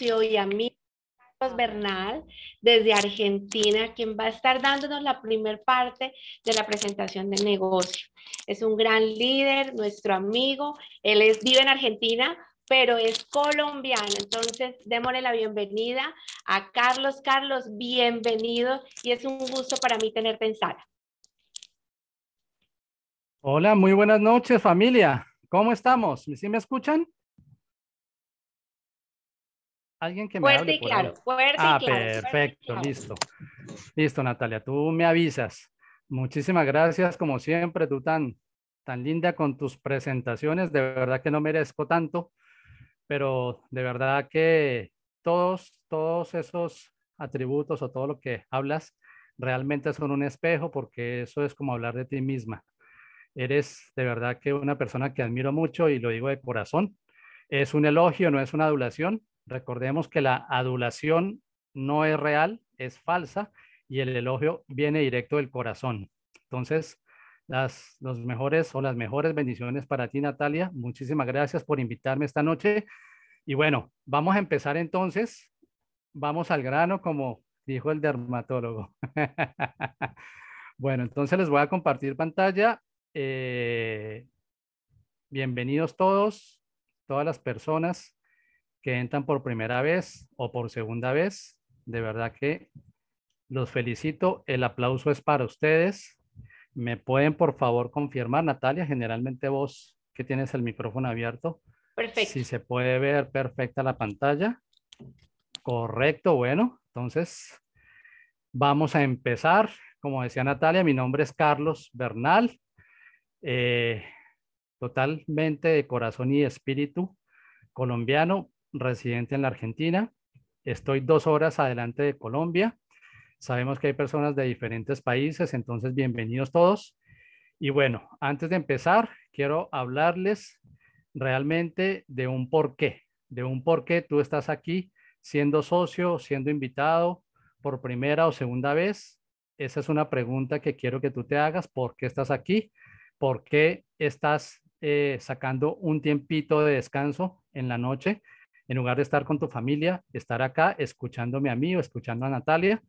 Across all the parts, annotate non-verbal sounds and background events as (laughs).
y a Carlos Bernal desde Argentina, quien va a estar dándonos la primer parte de la presentación del negocio. Es un gran líder, nuestro amigo, él es, vive en Argentina, pero es colombiano, entonces démosle la bienvenida a Carlos. Carlos, bienvenido y es un gusto para mí tenerte en sala. Hola, muy buenas noches familia. ¿Cómo estamos? ¿Sí me escuchan? Alguien que me fuerte ah, Perfecto, listo. Listo, Natalia, tú me avisas. Muchísimas gracias, como siempre, tú tan, tan linda con tus presentaciones. De verdad que no merezco tanto, pero de verdad que todos, todos esos atributos o todo lo que hablas realmente son un espejo porque eso es como hablar de ti misma. Eres de verdad que una persona que admiro mucho y lo digo de corazón. Es un elogio, no es una adulación Recordemos que la adulación no es real, es falsa, y el elogio viene directo del corazón. Entonces, las, los mejores o las mejores bendiciones para ti, Natalia. Muchísimas gracias por invitarme esta noche. Y bueno, vamos a empezar entonces. Vamos al grano, como dijo el dermatólogo. (laughs) bueno, entonces les voy a compartir pantalla. Eh, bienvenidos todos, todas las personas que entran por primera vez o por segunda vez. De verdad que los felicito. El aplauso es para ustedes. ¿Me pueden, por favor, confirmar, Natalia? Generalmente vos que tienes el micrófono abierto. Perfecto. Si se puede ver perfecta la pantalla. Correcto, bueno, entonces vamos a empezar. Como decía Natalia, mi nombre es Carlos Bernal. Eh, totalmente de corazón y espíritu colombiano, residente en la Argentina. Estoy dos horas adelante de Colombia. Sabemos que hay personas de diferentes países, entonces bienvenidos todos. Y bueno, antes de empezar, quiero hablarles realmente de un porqué, de un porqué tú estás aquí siendo socio, siendo invitado por primera o segunda vez. Esa es una pregunta que quiero que tú te hagas. ¿Por qué estás aquí? ¿Por qué estás eh, sacando un tiempito de descanso en la noche en lugar de estar con tu familia, estar acá escuchándome a mí o escuchando a Natalia,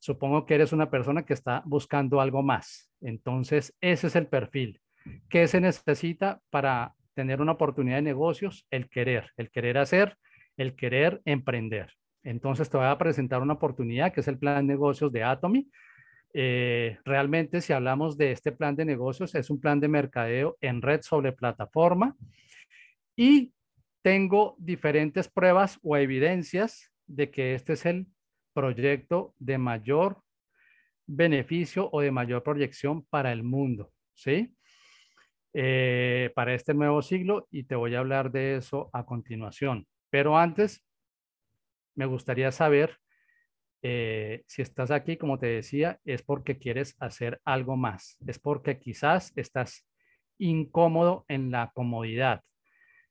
supongo que eres una persona que está buscando algo más. Entonces, ese es el perfil. ¿Qué se necesita para tener una oportunidad de negocios? El querer, el querer hacer, el querer emprender. Entonces, te voy a presentar una oportunidad que es el plan de negocios de Atomy. Eh, realmente, si hablamos de este plan de negocios, es un plan de mercadeo en red sobre plataforma. Y tengo diferentes pruebas o evidencias de que este es el proyecto de mayor beneficio o de mayor proyección para el mundo, ¿sí? Eh, para este nuevo siglo y te voy a hablar de eso a continuación. Pero antes, me gustaría saber eh, si estás aquí, como te decía, es porque quieres hacer algo más, es porque quizás estás incómodo en la comodidad,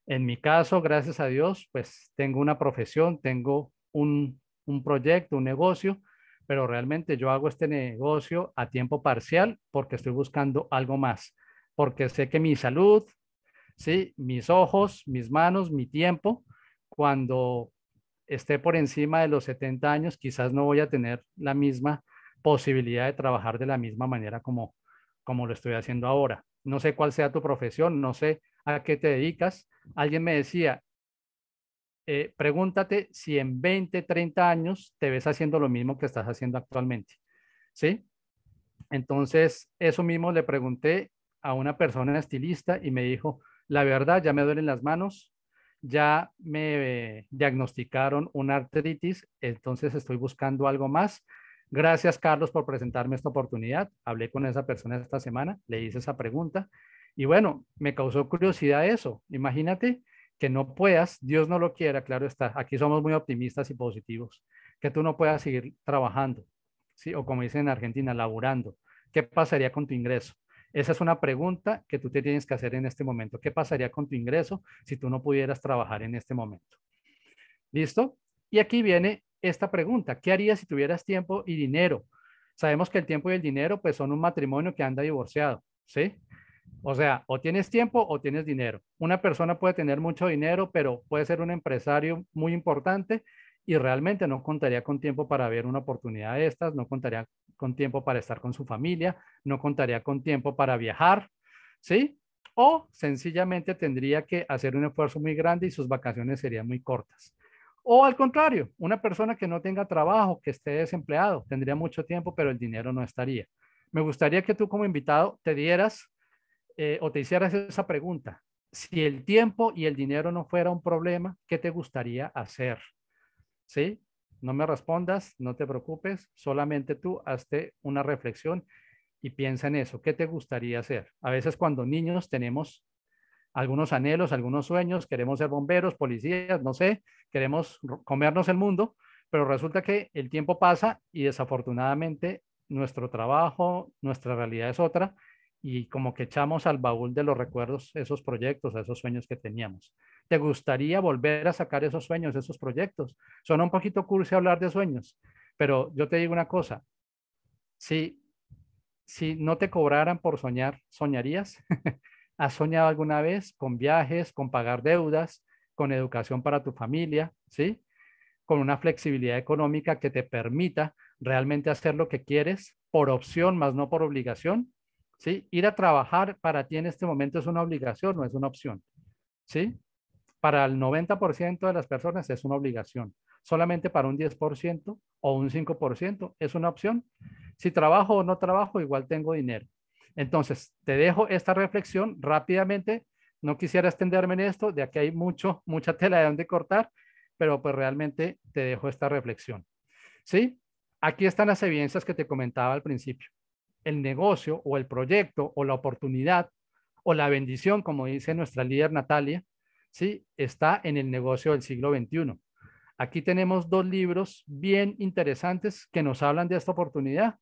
en mi caso, gracias a Dios, pues tengo una profesión, tengo un, proyecto, un negocio, pero realmente yo hago este negocio a tiempo parcial porque estoy buscando algo más, porque sé que mi salud, ¿sí? mis ojos, mis manos, mi tiempo, cuando esté por encima de los 70 años, quizás no voy a tener la misma posibilidad de trabajar de la misma manera como, como lo estoy haciendo ahora. No sé cuál sea tu profesión, no sé a qué te dedicas. Alguien me decía, eh, pregúntate si en 20, 30 años te ves haciendo lo mismo que estás haciendo actualmente. ¿Sí? Entonces, eso mismo le pregunté a una persona estilista y me dijo, la verdad, ya me duelen las manos, ya me diagnosticaron una artritis, entonces estoy buscando algo más. Gracias, Carlos, por presentarme esta oportunidad. Hablé con esa persona esta semana, le hice esa pregunta y bueno, me causó curiosidad eso. Imagínate que no puedas, Dios no lo quiera, claro está, aquí somos muy optimistas y positivos, que tú no puedas seguir trabajando, ¿sí? o como dicen en Argentina, laborando. ¿Qué pasaría con tu ingreso? Esa es una pregunta que tú te tienes que hacer en este momento. ¿Qué pasaría con tu ingreso si tú no pudieras trabajar en este momento? ¿Listo? Y aquí viene esta pregunta. ¿Qué harías si tuvieras tiempo y dinero? Sabemos que el tiempo y el dinero pues son un matrimonio que anda divorciado, ¿sí? O sea, o tienes tiempo o tienes dinero. Una persona puede tener mucho dinero, pero puede ser un empresario muy importante y realmente no contaría con tiempo para ver una oportunidad de estas, no contaría con tiempo para estar con su familia, no contaría con tiempo para viajar, ¿sí? O sencillamente tendría que hacer un esfuerzo muy grande y sus vacaciones serían muy cortas. O al contrario, una persona que no tenga trabajo, que esté desempleado, tendría mucho tiempo, pero el dinero no estaría. Me gustaría que tú como invitado te dieras eh, o te hicieras esa pregunta, si el tiempo y el dinero no fuera un problema, ¿qué te gustaría hacer? ¿Sí? No me respondas, no te preocupes, solamente tú hazte una reflexión y piensa en eso, ¿qué te gustaría hacer? A veces cuando niños tenemos algunos anhelos, algunos sueños, queremos ser bomberos, policías, no sé, queremos comernos el mundo, pero resulta que el tiempo pasa y desafortunadamente nuestro trabajo, nuestra realidad es otra y como que echamos al baúl de los recuerdos esos proyectos, esos sueños que teníamos. ¿Te gustaría volver a sacar esos sueños, esos proyectos? Suena un poquito cursi hablar de sueños, pero yo te digo una cosa, si, si no te cobraran por soñar, ¿soñarías? (laughs) ¿Has soñado alguna vez con viajes, con pagar deudas, con educación para tu familia, ¿sí? Con una flexibilidad económica que te permita realmente hacer lo que quieres por opción más no por obligación? ¿sí? Ir a trabajar para ti en este momento es una obligación, no es una opción, ¿sí? Para el 90% de las personas es una obligación. Solamente para un 10% o un 5% es una opción. Si trabajo o no trabajo, igual tengo dinero. Entonces, te dejo esta reflexión rápidamente. No quisiera extenderme en esto, de aquí hay mucho, mucha tela de donde cortar, pero pues realmente te dejo esta reflexión. ¿Sí? Aquí están las evidencias que te comentaba al principio el negocio o el proyecto o la oportunidad o la bendición, como dice nuestra líder Natalia, ¿sí? está en el negocio del siglo XXI. Aquí tenemos dos libros bien interesantes que nos hablan de esta oportunidad.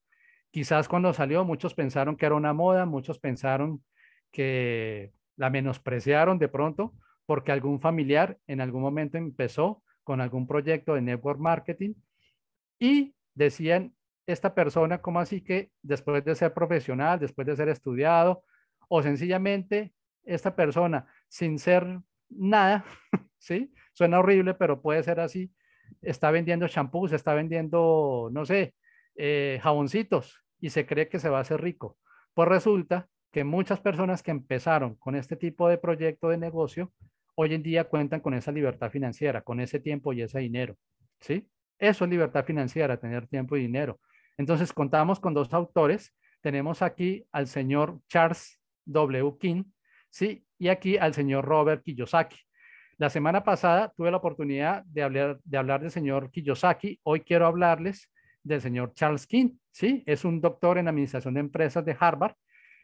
Quizás cuando salió muchos pensaron que era una moda, muchos pensaron que la menospreciaron de pronto porque algún familiar en algún momento empezó con algún proyecto de network marketing y decían, esta persona, ¿cómo así que después de ser profesional, después de ser estudiado, o sencillamente esta persona sin ser nada, (laughs) ¿sí? Suena horrible, pero puede ser así. Está vendiendo champús, está vendiendo, no sé, eh, jaboncitos y se cree que se va a hacer rico. Pues resulta que muchas personas que empezaron con este tipo de proyecto de negocio, hoy en día cuentan con esa libertad financiera, con ese tiempo y ese dinero, ¿sí? Eso es libertad financiera, tener tiempo y dinero. Entonces contamos con dos autores. Tenemos aquí al señor Charles W. King, ¿sí? Y aquí al señor Robert Kiyosaki. La semana pasada tuve la oportunidad de hablar, de hablar del señor Kiyosaki. Hoy quiero hablarles del señor Charles King, ¿sí? Es un doctor en administración de empresas de Harvard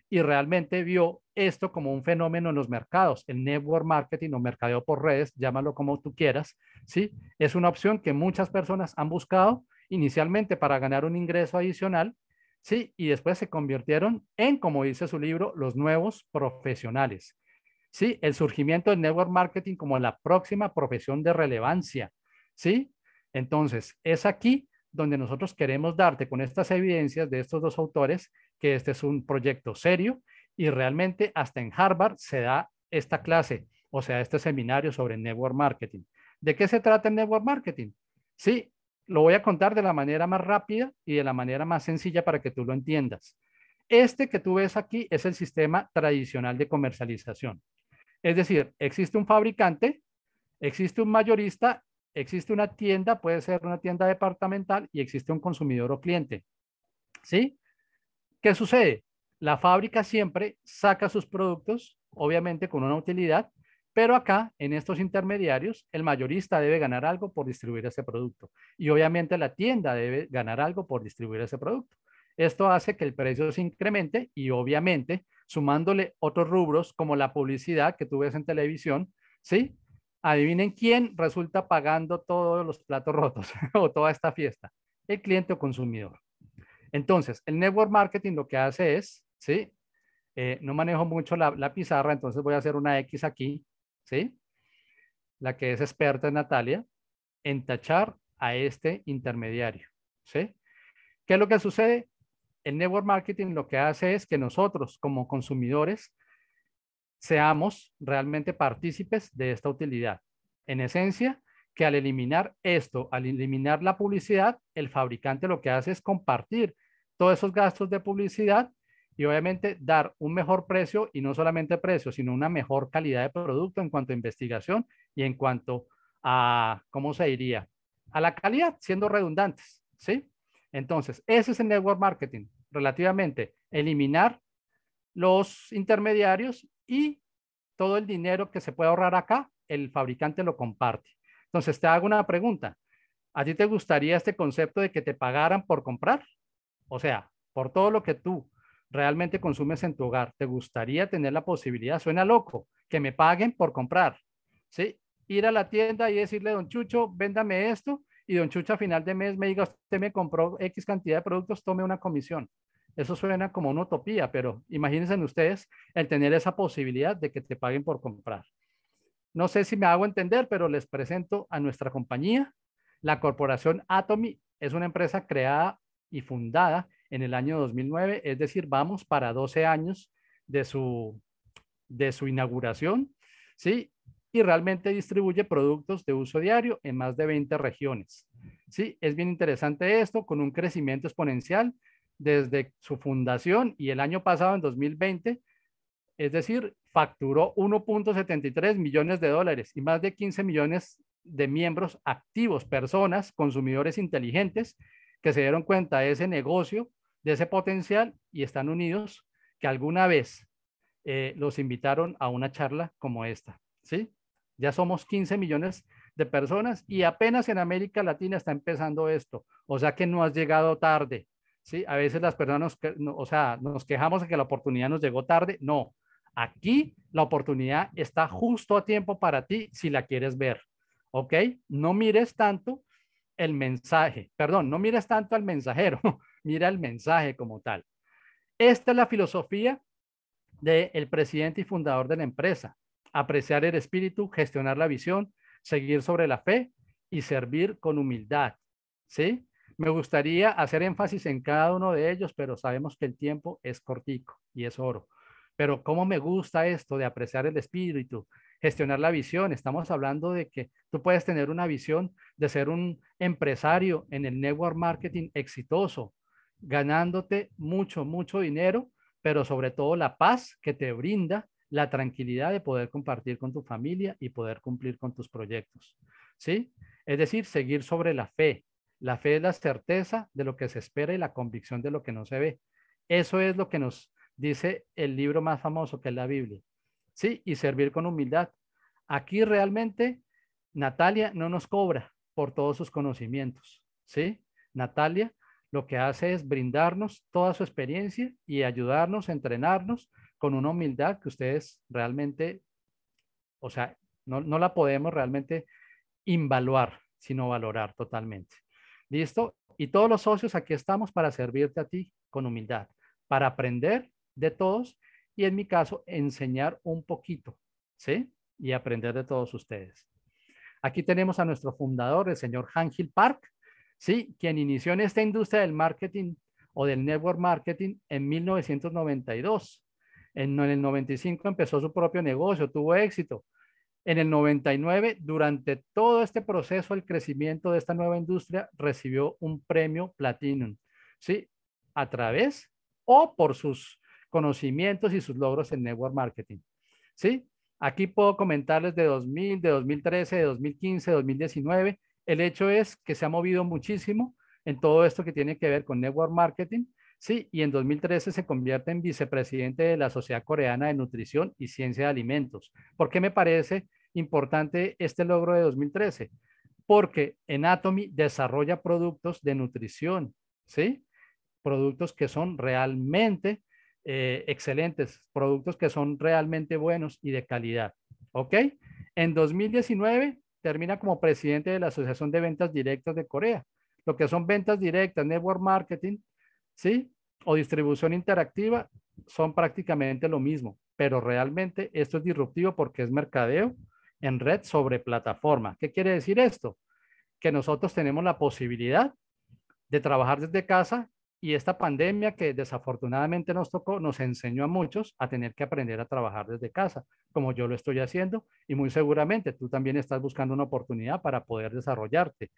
y realmente vio esto como un fenómeno en los mercados, el network marketing o mercadeo por redes, llámalo como tú quieras, ¿sí? Es una opción que muchas personas han buscado inicialmente para ganar un ingreso adicional, ¿sí? Y después se convirtieron en, como dice su libro, los nuevos profesionales. ¿Sí? El surgimiento del network marketing como la próxima profesión de relevancia, ¿sí? Entonces, es aquí donde nosotros queremos darte con estas evidencias de estos dos autores que este es un proyecto serio y realmente hasta en Harvard se da esta clase, o sea, este seminario sobre network marketing. ¿De qué se trata el network marketing? Sí, lo voy a contar de la manera más rápida y de la manera más sencilla para que tú lo entiendas. Este que tú ves aquí es el sistema tradicional de comercialización. Es decir, existe un fabricante, existe un mayorista, existe una tienda, puede ser una tienda departamental y existe un consumidor o cliente. ¿Sí? ¿Qué sucede? La fábrica siempre saca sus productos, obviamente con una utilidad, pero acá, en estos intermediarios, el mayorista debe ganar algo por distribuir ese producto. Y obviamente la tienda debe ganar algo por distribuir ese producto. Esto hace que el precio se incremente y obviamente sumándole otros rubros como la publicidad que tú ves en televisión, ¿sí? Adivinen quién resulta pagando todos los platos rotos (laughs) o toda esta fiesta, el cliente o consumidor. Entonces, el network marketing lo que hace es, ¿sí? Eh, no manejo mucho la, la pizarra, entonces voy a hacer una X aquí ¿sí? La que es experta es Natalia, en tachar a este intermediario, ¿sí? ¿Qué es lo que sucede? El network marketing lo que hace es que nosotros como consumidores seamos realmente partícipes de esta utilidad. En esencia, que al eliminar esto, al eliminar la publicidad, el fabricante lo que hace es compartir todos esos gastos de publicidad y obviamente dar un mejor precio y no solamente precio, sino una mejor calidad de producto en cuanto a investigación y en cuanto a, ¿cómo se diría? A la calidad, siendo redundantes, ¿sí? Entonces, ese es el network marketing, relativamente eliminar los intermediarios y todo el dinero que se puede ahorrar acá, el fabricante lo comparte. Entonces, te hago una pregunta. ¿A ti te gustaría este concepto de que te pagaran por comprar? O sea, por todo lo que tú realmente consumes en tu hogar. ¿Te gustaría tener la posibilidad? Suena loco, que me paguen por comprar, ¿sí? Ir a la tienda y decirle, don Chucho, véndame esto, y don Chucho a final de mes me diga, usted me compró X cantidad de productos, tome una comisión. Eso suena como una utopía, pero imagínense ustedes el tener esa posibilidad de que te paguen por comprar. No sé si me hago entender, pero les presento a nuestra compañía. La corporación Atomy es una empresa creada y fundada en el año 2009, es decir, vamos para 12 años de su, de su inauguración, ¿sí? Y realmente distribuye productos de uso diario en más de 20 regiones, ¿sí? Es bien interesante esto, con un crecimiento exponencial desde su fundación y el año pasado, en 2020, es decir, facturó 1.73 millones de dólares y más de 15 millones de miembros activos, personas, consumidores inteligentes que se dieron cuenta de ese negocio de ese potencial y están unidos que alguna vez eh, los invitaron a una charla como esta, ¿sí? Ya somos 15 millones de personas y apenas en América Latina está empezando esto, o sea que no has llegado tarde, ¿sí? A veces las personas, o sea, nos quejamos de que la oportunidad nos llegó tarde, no, aquí la oportunidad está justo a tiempo para ti si la quieres ver, ¿ok? No mires tanto el mensaje, perdón, no mires tanto al mensajero, mira el mensaje como tal. Esta es la filosofía del presidente y fundador de la empresa. Apreciar el espíritu, gestionar la visión, seguir sobre la fe y servir con humildad. ¿Sí? Me gustaría hacer énfasis en cada uno de ellos, pero sabemos que el tiempo es cortico y es oro. Pero cómo me gusta esto de apreciar el espíritu, gestionar la visión. Estamos hablando de que tú puedes tener una visión de ser un empresario en el network marketing exitoso, ganándote mucho, mucho dinero, pero sobre todo la paz que te brinda la tranquilidad de poder compartir con tu familia y poder cumplir con tus proyectos. ¿Sí? Es decir, seguir sobre la fe. La fe es la certeza de lo que se espera y la convicción de lo que no se ve. Eso es lo que nos dice el libro más famoso que es la Biblia. ¿Sí? Y servir con humildad. Aquí realmente Natalia no nos cobra por todos sus conocimientos. ¿Sí? Natalia lo que hace es brindarnos toda su experiencia y ayudarnos, a entrenarnos con una humildad que ustedes realmente, o sea, no, la podemos realmente invaluar, sino valorar totalmente. ¿Listo? Y todos los socios aquí estamos para servirte a ti con humildad, para aprender de todos y en mi caso enseñar un poquito, ¿sí? Y aprender de todos ustedes. Aquí tenemos a nuestro fundador, el señor Hangil Park, Sí, quien inició en esta industria del marketing o del network marketing en 1992. En, en el 95 empezó su propio negocio, tuvo éxito. En el 99, durante todo este proceso, el crecimiento de esta nueva industria recibió un premio Platinum, ¿sí? A través o por sus conocimientos y sus logros en network marketing, ¿sí? Aquí puedo comentarles de 2000, de 2013, de 2015, 2019 el hecho es que se ha movido muchísimo en todo esto que tiene que ver con network marketing, sí, y en 2013 se convierte en vicepresidente de la Sociedad Coreana de Nutrición y Ciencia de Alimentos. ¿Por qué me parece importante este logro de 2013? Porque en desarrolla productos de nutrición, ¿sí? Productos que son realmente eh, excelentes, productos que son realmente buenos y de calidad, ¿ok? En 2019 termina como presidente de la Asociación de Ventas Directas de Corea. Lo que son ventas directas, network marketing, ¿sí? O distribución interactiva, son prácticamente lo mismo, pero realmente esto es disruptivo porque es mercadeo en red sobre plataforma. ¿Qué quiere decir esto? Que nosotros tenemos la posibilidad de trabajar desde casa y esta pandemia que desafortunadamente nos tocó, nos enseñó a muchos a tener que aprender a trabajar desde casa, como yo lo estoy haciendo, y muy seguramente tú también estás buscando una oportunidad para poder desarrollarte.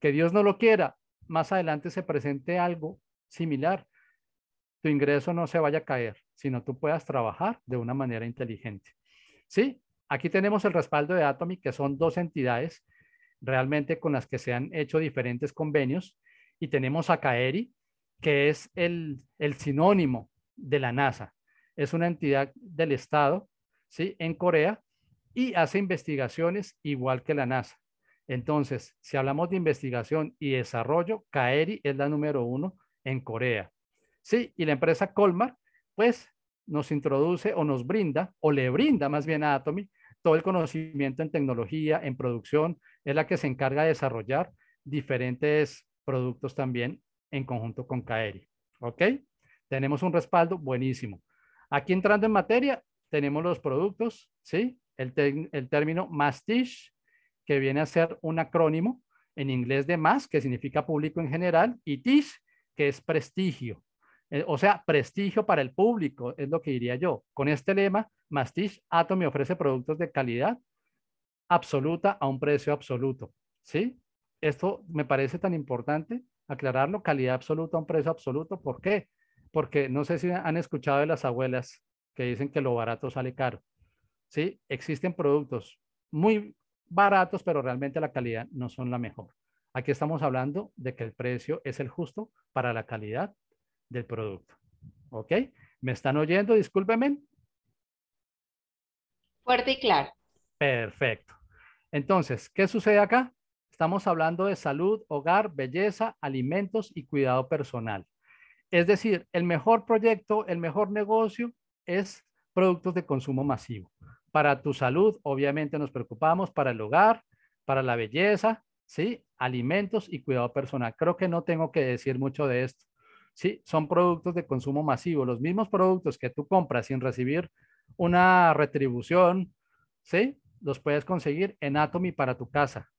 Que Dios no lo quiera, más adelante se presente algo similar, tu ingreso no se vaya a caer, sino tú puedas trabajar de una manera inteligente. Sí, aquí tenemos el respaldo de Atomy, que son dos entidades realmente con las que se han hecho diferentes convenios. Y tenemos a Caeri, que es el, sinónimo de la NASA. Es una entidad del Estado, ¿sí? En Corea y hace investigaciones igual que la NASA. Entonces, si hablamos de investigación y desarrollo, Kaeri es la número uno en Corea. Sí, y la empresa Colmar, pues nos introduce o nos brinda, o le brinda más bien a Atomy, todo el conocimiento en tecnología, en producción, es la que se encarga de desarrollar diferentes productos también en conjunto con Caeri. ¿Ok? Tenemos un respaldo buenísimo. Aquí entrando en materia, tenemos los productos, ¿sí? El, término MASTISH, que viene a ser un acrónimo en inglés de MAS, que significa público en general, y TISH, que es prestigio. Eh, o sea, prestigio para el público, es lo que diría yo. Con este lema, MASTISH, me ofrece productos de calidad absoluta a un precio absoluto. ¿Sí? Esto me parece tan importante aclararlo, calidad absoluta un precio absoluto. ¿Por qué? Porque no sé si han escuchado de las abuelas que dicen que lo barato sale caro. ¿Sí? Existen productos muy baratos, pero realmente la calidad no son la mejor. Aquí estamos hablando de que el precio es el justo para la calidad del producto. ¿Ok? ¿Me están oyendo? Discúlpenme. Fuerte y claro. Perfecto. Entonces, ¿qué sucede acá? Estamos hablando de salud, hogar, belleza, alimentos y cuidado personal. Es decir, el mejor proyecto, el mejor negocio es productos de consumo masivo. Para tu salud, obviamente nos preocupamos, para el hogar, para la belleza, ¿sí? Alimentos y cuidado personal. Creo que no tengo que decir mucho de esto. son productos de consumo masivo, los mismos productos que tú compras sin recibir una retribución, ¿sí? Los puedes conseguir en Atomy para tu casa.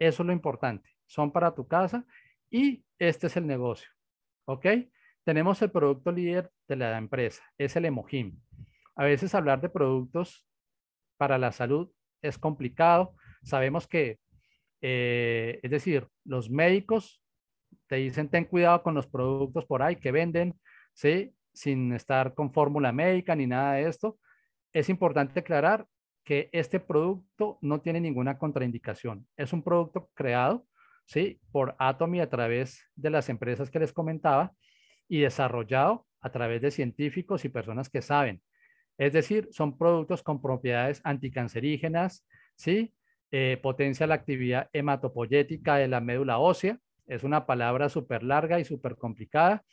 Eso es lo importante. Son para tu casa y este es el negocio. ¿Ok? Tenemos el producto líder de la empresa, es el Emojim. A veces hablar de productos para la salud es complicado. Sabemos que, eh, es decir, los médicos te dicen ten cuidado con los productos por ahí que venden, ¿sí? Sin estar con fórmula médica ni nada de esto. Es importante aclarar que este producto no tiene ninguna contraindicación. Es un producto creado ¿sí? por Atomy a través de las empresas que les comentaba y desarrollado a través de científicos y personas que saben. Es decir, son productos con propiedades anticancerígenas, ¿sí? Eh, potencia la actividad hematopoyética de la médula ósea. Es una palabra súper larga y súper complicada,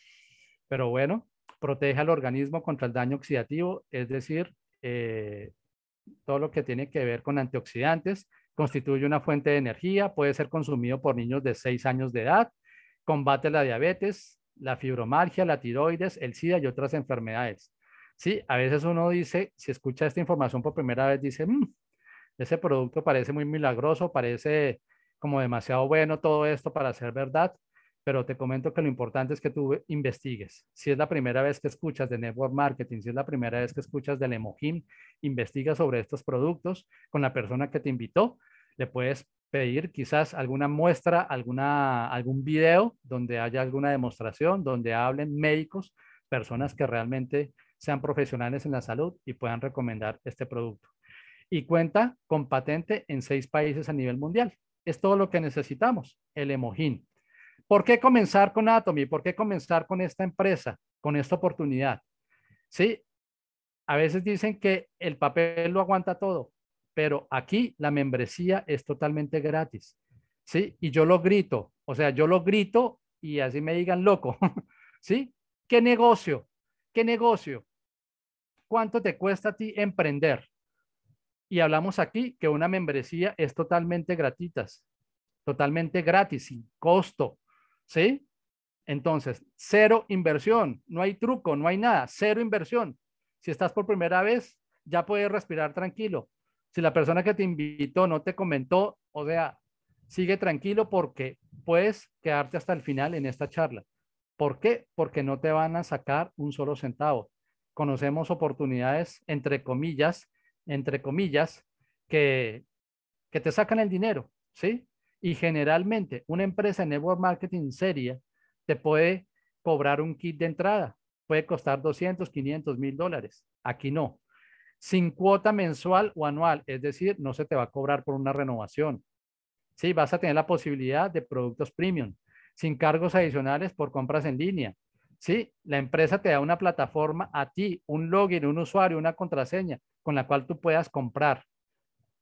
pero bueno, protege al organismo contra el daño oxidativo, es decir, eh, todo lo que tiene que ver con antioxidantes, constituye una fuente de energía, puede ser consumido por niños de 6 años de edad, combate la diabetes, la fibromalgia, la tiroides, el SIDA y otras enfermedades. Sí, a veces uno dice, si escucha esta información por primera vez, dice, mm, ese producto parece muy milagroso, parece como demasiado bueno todo esto para ser verdad, pero te comento que lo importante es que tú investigues. Si es la primera vez que escuchas de Network Marketing, si es la primera vez que escuchas del Emohim, investiga sobre estos productos con la persona que te invitó. Le puedes pedir quizás alguna muestra, alguna, algún video donde haya alguna demostración, donde hablen médicos, personas que realmente sean profesionales en la salud y puedan recomendar este producto. Y cuenta con patente en seis países a nivel mundial. Es todo lo que necesitamos, el Emohim. ¿Por qué comenzar con Atomy? ¿Por qué comenzar con esta empresa, con esta oportunidad? Sí, a veces dicen que el papel lo aguanta todo, pero aquí la membresía es totalmente gratis. Sí, y yo lo grito, o sea, yo lo grito y así me digan loco. (laughs) ¿Sí? ¿Qué negocio? ¿Qué negocio? ¿Cuánto te cuesta a ti emprender? Y hablamos aquí que una membresía es totalmente gratis, totalmente gratis, sin costo. ¿sí? Entonces, cero inversión, no hay truco, no hay nada, cero inversión. Si estás por primera vez, ya puedes respirar tranquilo. Si la persona que te invitó no te comentó, o sea, sigue tranquilo porque puedes quedarte hasta el final en esta charla. ¿Por qué? Porque no te van a sacar un solo centavo. Conocemos oportunidades, entre comillas, entre comillas, que, que te sacan el dinero, ¿sí? Y generalmente una empresa de network marketing seria te puede cobrar un kit de entrada. Puede costar 200, 500 mil dólares. Aquí no. Sin cuota mensual o anual. Es decir, no se te va a cobrar por una renovación. Sí, vas a tener la posibilidad de productos premium. Sin cargos adicionales por compras en línea. Sí, la empresa te da una plataforma a ti, un login, un usuario, una contraseña con la cual tú puedas comprar.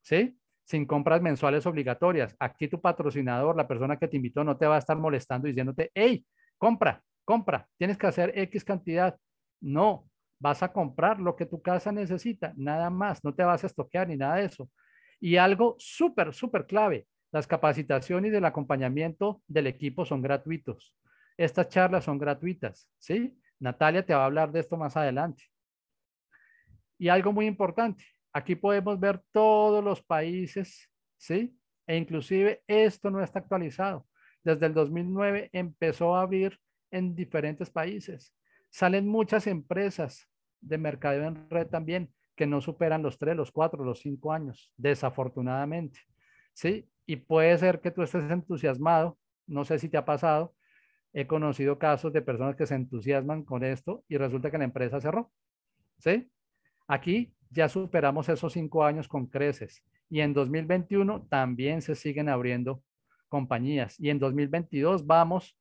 ¿Sí? sin compras mensuales obligatorias. Aquí tu patrocinador, la persona que te invitó, no te va a estar molestando diciéndote, hey, compra, compra, tienes que hacer X cantidad. No, vas a comprar lo que tu casa necesita, nada más, no te vas a estoquear ni nada de eso. Y algo súper, súper clave, las capacitaciones y el acompañamiento del equipo son gratuitos. Estas charlas son gratuitas, ¿sí? Natalia te va a hablar de esto más adelante. Y algo muy importante, Aquí podemos ver todos los países, ¿sí? E inclusive esto no está actualizado. Desde el 2009 empezó a abrir en diferentes países. Salen muchas empresas de mercadeo en red también que no superan los tres, los cuatro, los cinco años, desafortunadamente. ¿Sí? Y puede ser que tú estés entusiasmado, no sé si te ha pasado, he conocido casos de personas que se entusiasman con esto y resulta que la empresa cerró. ¿Sí? Aquí ya superamos esos cinco años con creces y en 2021 también se siguen abriendo compañías y en 2022 vamos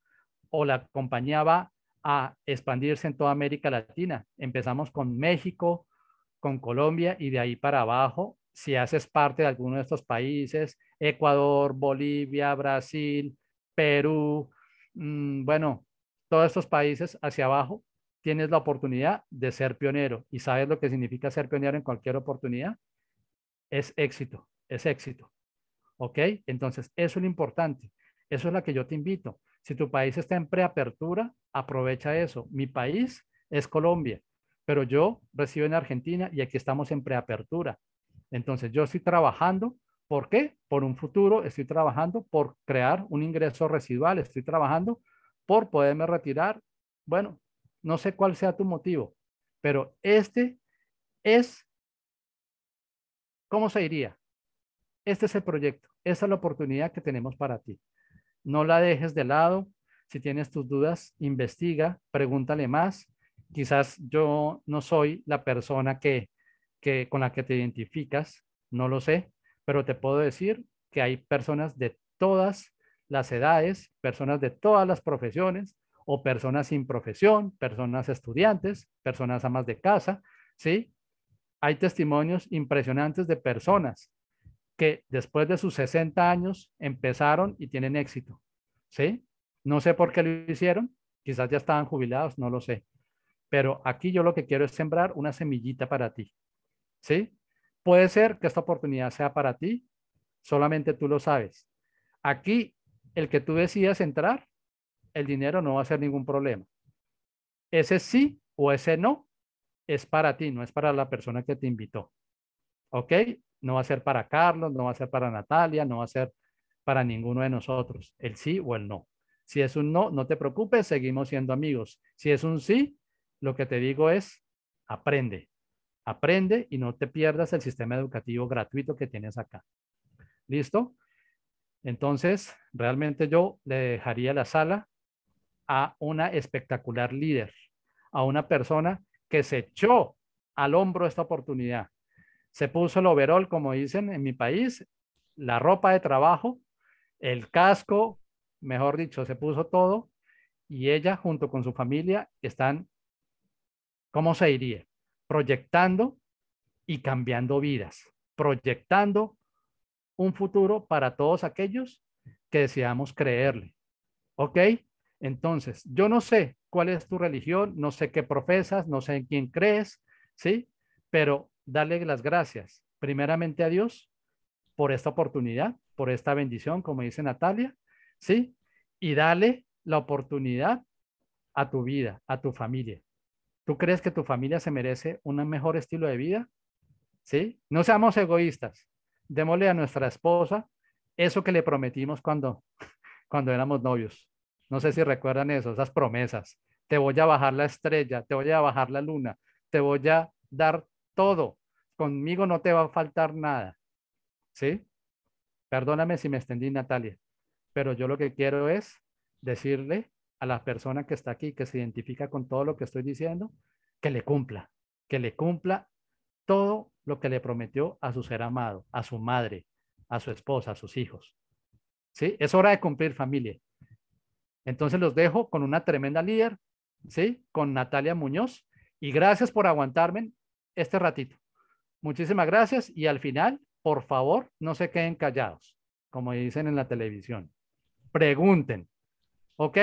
o la compañía va a expandirse en toda América Latina. Empezamos con México, con Colombia y de ahí para abajo, si haces parte de alguno de estos países, Ecuador, Bolivia, Brasil, Perú, mm, bueno, todos estos países hacia abajo, tienes la oportunidad de ser pionero y sabes lo que significa ser pionero en cualquier oportunidad, es éxito, es éxito. ¿Ok? Entonces, eso es lo importante. Eso es la que yo te invito. Si tu país está en preapertura, aprovecha eso. Mi país es Colombia, pero yo recibo en Argentina y aquí estamos en preapertura. Entonces, yo estoy trabajando. ¿Por qué? Por un futuro, estoy trabajando por crear un ingreso residual, estoy trabajando por poderme retirar, bueno, no sé cuál sea tu motivo, pero este es, ¿cómo se diría? Este es el proyecto, esta es la oportunidad que tenemos para ti. No la dejes de lado, si tienes tus dudas, investiga, pregúntale más. Quizás yo no soy la persona que, con la que te identificas, no lo sé, pero te puedo decir que hay personas de todas las edades, personas de todas las profesiones, o personas sin profesión, personas estudiantes, personas amas de casa, ¿sí? Hay testimonios impresionantes de personas que después de sus 60 años empezaron y tienen éxito, ¿sí? No sé por qué lo hicieron, quizás ya estaban jubilados, no lo sé. Pero aquí yo lo que quiero es sembrar una semillita para ti, ¿sí? Puede ser que esta oportunidad sea para ti, solamente tú lo sabes. Aquí, el que tú decidas entrar el dinero no va a ser ningún problema. Ese sí o ese no es para ti, no es para la persona que te invitó. ¿Ok? No va a ser para Carlos, no va a ser para Natalia, no va a ser para ninguno de nosotros, el sí o el no. Si es un no, no te preocupes, seguimos siendo amigos. Si es un sí, lo que te digo es, aprende, aprende y no te pierdas el sistema educativo gratuito que tienes acá. ¿Listo? Entonces, realmente yo le dejaría la sala a una espectacular líder, a una persona que se echó al hombro esta oportunidad. Se puso el overol, como dicen en mi país, la ropa de trabajo, el casco, mejor dicho, se puso todo y ella junto con su familia están, ¿cómo se diría? Proyectando y cambiando vidas, proyectando un futuro para todos aquellos que deseamos creerle. ¿Ok? Entonces, yo no sé cuál es tu religión, no sé qué profesas, no sé en quién crees, ¿sí? Pero dale las gracias primeramente a Dios por esta oportunidad, por esta bendición, como dice Natalia, ¿sí? Y dale la oportunidad a tu vida, a tu familia. ¿Tú crees que tu familia se merece un mejor estilo de vida? ¿Sí? No seamos egoístas. Démosle a nuestra esposa eso que le prometimos cuando, (laughs) cuando éramos novios. No sé si recuerdan eso, esas promesas. Te voy a bajar la estrella, te voy a bajar la luna, te voy a dar todo. Conmigo no te va a faltar nada. ¿Sí? Perdóname si me extendí, Natalia, pero yo lo que quiero es decirle a la persona que está aquí, que se identifica con todo lo que estoy diciendo, que le cumpla, que le cumpla todo lo que le prometió a su ser amado, a su madre, a su esposa, a sus hijos. ¿Sí? Es hora de cumplir familia. Entonces los dejo con una tremenda líder, ¿sí? Con Natalia Muñoz. Y gracias por aguantarme este ratito. Muchísimas gracias y al final, por favor, no se queden callados, como dicen en la televisión. Pregunten, ¿ok?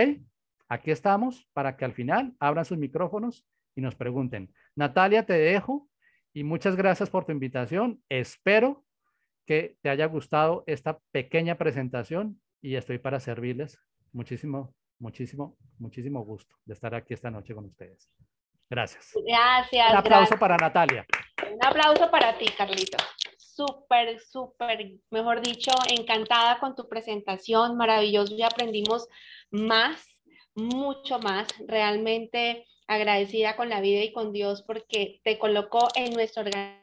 Aquí estamos para que al final abran sus micrófonos y nos pregunten. Natalia, te dejo y muchas gracias por tu invitación. Espero que te haya gustado esta pequeña presentación y estoy para servirles muchísimo, muchísimo, muchísimo gusto de estar aquí esta noche con ustedes. Gracias. Gracias. Un aplauso para Natalia. Un aplauso para ti, Carlito. Súper, súper, mejor dicho, encantada con tu presentación, maravilloso ya aprendimos más, mucho más. Realmente agradecida con la vida y con Dios porque te colocó en nuestro organismo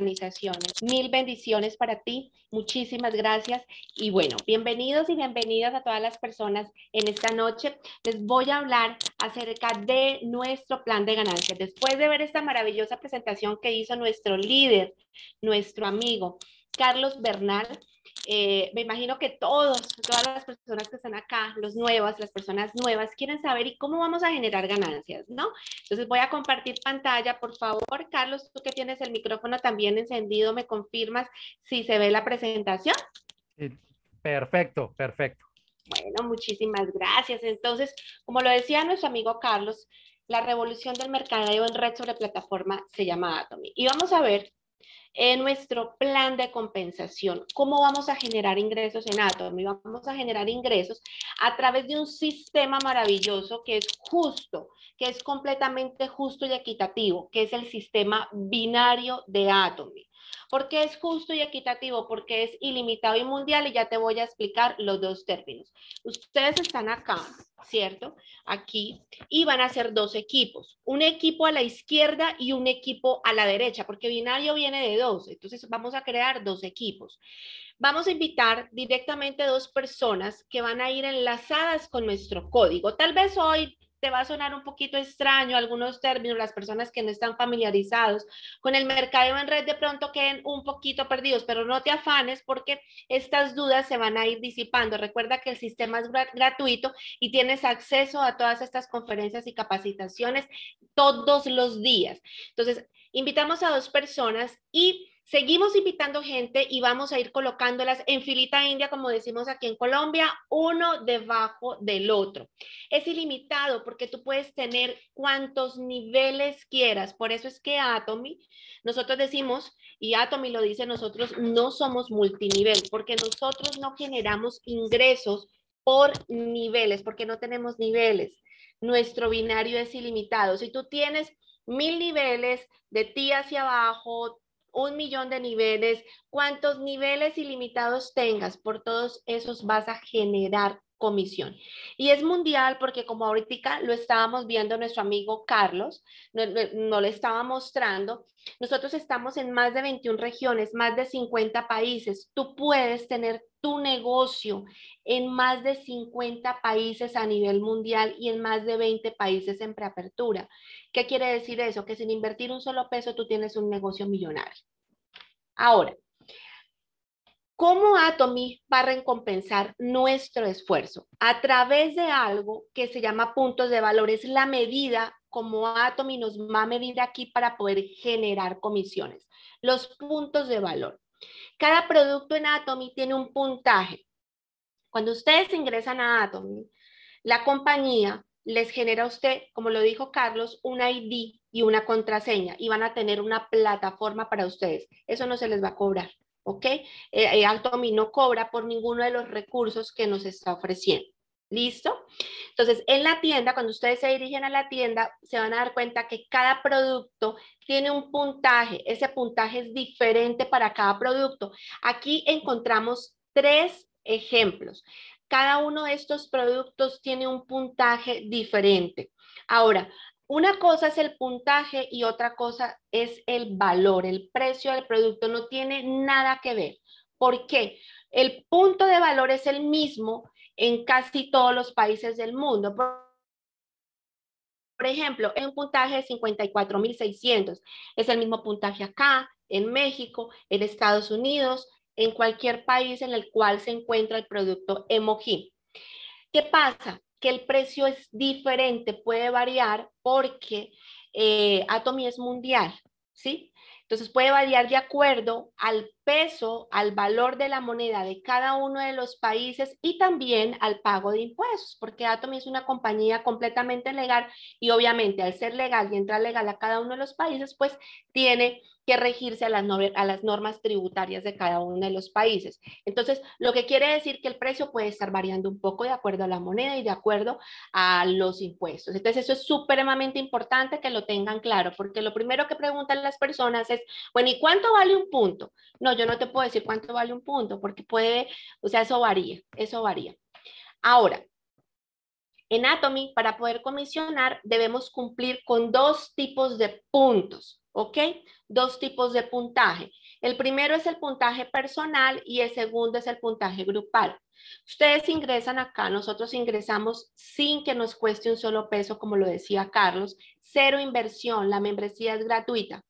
organizaciones. Mil bendiciones para ti, muchísimas gracias y bueno, bienvenidos y bienvenidas a todas las personas en esta noche. Les voy a hablar acerca de nuestro plan de ganancias. Después de ver esta maravillosa presentación que hizo nuestro líder, nuestro amigo Carlos Bernal, eh, me imagino que todos, todas las personas que están acá, los nuevas, las personas nuevas, quieren saber y cómo vamos a generar ganancias, ¿no? Entonces voy a compartir pantalla, por favor. Carlos, tú que tienes el micrófono también encendido, ¿me confirmas si se ve la presentación? Perfecto, perfecto. Bueno, muchísimas gracias. Entonces, como lo decía nuestro amigo Carlos, la revolución del mercadeo en red sobre plataforma se llama Atomy. Y vamos a ver en eh, nuestro plan de compensación. ¿Cómo vamos a generar ingresos en Atomy? Vamos a generar ingresos a través de un sistema maravilloso que es justo, que es completamente justo y equitativo, que es el sistema binario de Atomy porque es justo y equitativo, porque es ilimitado y mundial y ya te voy a explicar los dos términos. Ustedes están acá, ¿cierto? Aquí y van a ser dos equipos, un equipo a la izquierda y un equipo a la derecha, porque binario viene de dos, entonces vamos a crear dos equipos. Vamos a invitar directamente dos personas que van a ir enlazadas con nuestro código. Tal vez hoy te va a sonar un poquito extraño algunos términos, las personas que no están familiarizados con el mercado en red de pronto queden un poquito perdidos, pero no te afanes porque estas dudas se van a ir disipando. Recuerda que el sistema es gratuito y tienes acceso a todas estas conferencias y capacitaciones todos los días. Entonces, invitamos a dos personas y Seguimos invitando gente y vamos a ir colocándolas en filita india, como decimos aquí en Colombia, uno debajo del otro. Es ilimitado porque tú puedes tener cuantos niveles quieras. Por eso es que Atomy, nosotros decimos, y Atomy lo dice, nosotros no somos multinivel porque nosotros no generamos ingresos por niveles, porque no tenemos niveles. Nuestro binario es ilimitado. Si tú tienes mil niveles de ti hacia abajo, un millón de niveles, cuantos niveles ilimitados tengas, por todos esos vas a generar comisión. Y es mundial porque como ahorita lo estábamos viendo nuestro amigo Carlos, no, le estaba mostrando, nosotros estamos en más de 21 regiones, más de 50 países. Tú puedes tener tu negocio en más de 50 países a nivel mundial y en más de 20 países en preapertura. ¿Qué quiere decir eso? Que sin invertir un solo peso tú tienes un negocio millonario. Ahora, ¿Cómo Atomi va a recompensar nuestro esfuerzo? A través de algo que se llama puntos de valor, es la medida como Atomi nos va a medir aquí para poder generar comisiones, los puntos de valor. Cada producto en Atomy tiene un puntaje. Cuando ustedes ingresan a Atomy, la compañía les genera a usted, como lo dijo Carlos, un ID y una contraseña y van a tener una plataforma para ustedes. Eso no se les va a cobrar, ¿ok? Eh, eh, Atomy no cobra por ninguno de los recursos que nos está ofreciendo. ¿Listo? Entonces, en la tienda, cuando ustedes se dirigen a la tienda, se van a dar cuenta que cada producto tiene un puntaje. Ese puntaje es diferente para cada producto. Aquí encontramos tres ejemplos. Cada uno de estos productos tiene un puntaje diferente. Ahora, una cosa es el puntaje y otra cosa es el valor, el precio del producto. No tiene nada que ver. ¿Por qué? El punto de valor es el mismo en casi todos los países del mundo. Por ejemplo, en un puntaje de 54.600. Es el mismo puntaje acá, en México, en Estados Unidos, en cualquier país en el cual se encuentra el producto Emoji. ¿Qué pasa? Que el precio es diferente, puede variar porque eh, Atomy es mundial, ¿sí? Entonces puede variar de acuerdo al peso, al valor de la moneda de cada uno de los países y también al pago de impuestos, porque Atomi es una compañía completamente legal y obviamente al ser legal y entrar legal a cada uno de los países, pues tiene que regirse a las, normas tributarias de cada uno de los países. Entonces, lo que quiere decir que el precio puede estar variando un poco de acuerdo a la moneda y de acuerdo a los impuestos. Entonces, eso es supremamente importante que lo tengan claro, porque lo primero que preguntan las personas es, bueno, ¿y cuánto vale un punto? No, yo no te puedo decir cuánto vale un punto, porque puede, o sea, eso varía, eso varía. Ahora, en Atomy, para poder comisionar, debemos cumplir con dos tipos de puntos. ¿ok? Dos tipos de puntaje. El primero es el puntaje personal y el segundo es el puntaje grupal. Ustedes ingresan acá, nosotros ingresamos sin que nos cueste un solo peso, como lo decía Carlos, cero inversión, la membresía es gratuita.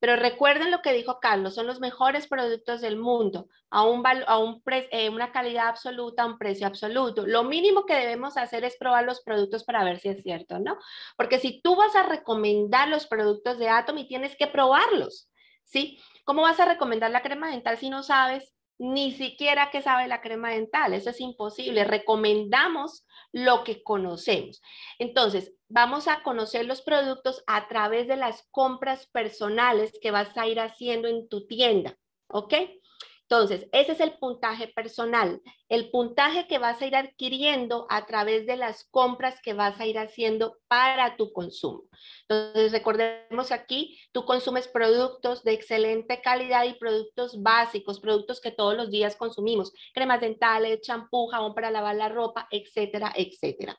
Pero recuerden lo que dijo Carlos, son los mejores productos del mundo, a, un, a un eh, una calidad absoluta, a un precio absoluto. Lo mínimo que debemos hacer es probar los productos para ver si es cierto, ¿no? Porque si tú vas a recomendar los productos de Atom y tienes que probarlos, ¿sí? ¿Cómo vas a recomendar la crema dental si no sabes ni siquiera que sabe la crema dental, eso es imposible, recomendamos lo que conocemos. Entonces, vamos a conocer los productos a través de las compras personales que vas a ir haciendo en tu tienda, ¿ok? Entonces, ese es el puntaje personal, el puntaje que vas a ir adquiriendo a través de las compras que vas a ir haciendo para tu consumo. Entonces, recordemos aquí, tú consumes productos de excelente calidad y productos básicos, productos que todos los días consumimos, cremas dentales, champú, jabón para lavar la ropa, etcétera, etcétera.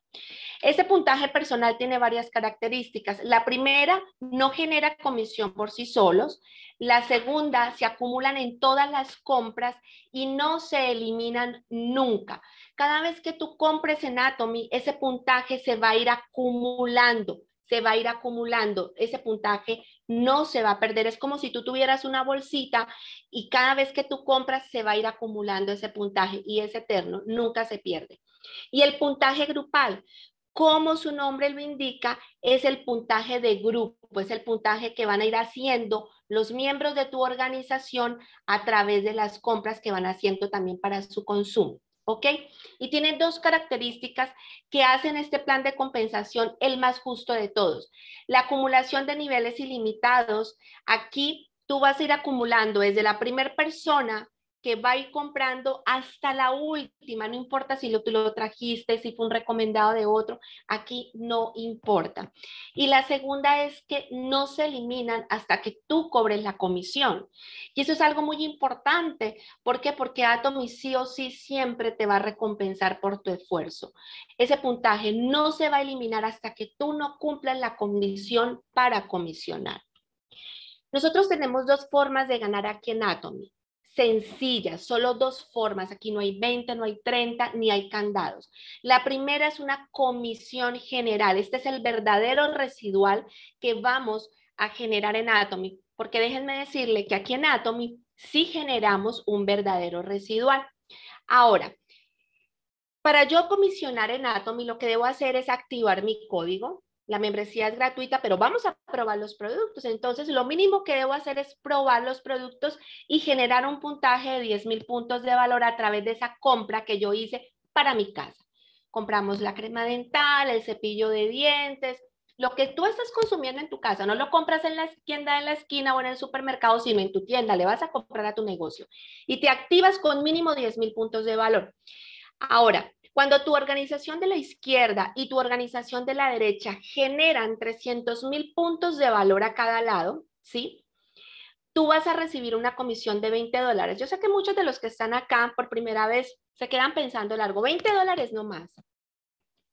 Ese puntaje personal tiene varias características. La primera, no genera comisión por sí solos. La segunda, se acumulan en todas las compras y no se eliminan nunca. Cada vez que tú compres en Atomy, ese puntaje se va a ir acumulando se va a ir acumulando, ese puntaje no se va a perder. Es como si tú tuvieras una bolsita y cada vez que tú compras se va a ir acumulando ese puntaje y es eterno, nunca se pierde. Y el puntaje grupal, como su nombre lo indica, es el puntaje de grupo, es el puntaje que van a ir haciendo los miembros de tu organización a través de las compras que van haciendo también para su consumo. ¿Ok? Y tiene dos características que hacen este plan de compensación el más justo de todos. La acumulación de niveles ilimitados. Aquí tú vas a ir acumulando desde la primera persona que va a ir comprando hasta la última, no importa si lo, tú lo trajiste, si fue un recomendado de otro, aquí no importa. Y la segunda es que no se eliminan hasta que tú cobres la comisión. Y eso es algo muy importante. ¿Por qué? Porque Atomy sí o sí siempre te va a recompensar por tu esfuerzo. Ese puntaje no se va a eliminar hasta que tú no cumplas la comisión para comisionar. Nosotros tenemos dos formas de ganar aquí en Atomy sencillas, solo dos formas, aquí no hay 20, no hay 30, ni hay candados. La primera es una comisión general, este es el verdadero residual que vamos a generar en Atomy, porque déjenme decirle que aquí en Atomy sí generamos un verdadero residual. Ahora, para yo comisionar en Atomy, lo que debo hacer es activar mi código, la membresía es gratuita, pero vamos a probar los productos. Entonces, lo mínimo que debo hacer es probar los productos y generar un puntaje de 10 mil puntos de valor a través de esa compra que yo hice para mi casa. Compramos la crema dental, el cepillo de dientes, lo que tú estás consumiendo en tu casa, no lo compras en la tienda de la esquina o en el supermercado, sino en tu tienda, le vas a comprar a tu negocio y te activas con mínimo 10 mil puntos de valor. Ahora, cuando tu organización de la izquierda y tu organización de la derecha generan 300 mil puntos de valor a cada lado, ¿sí? Tú vas a recibir una comisión de 20 dólares. Yo sé que muchos de los que están acá por primera vez se quedan pensando largo, 20 dólares no más.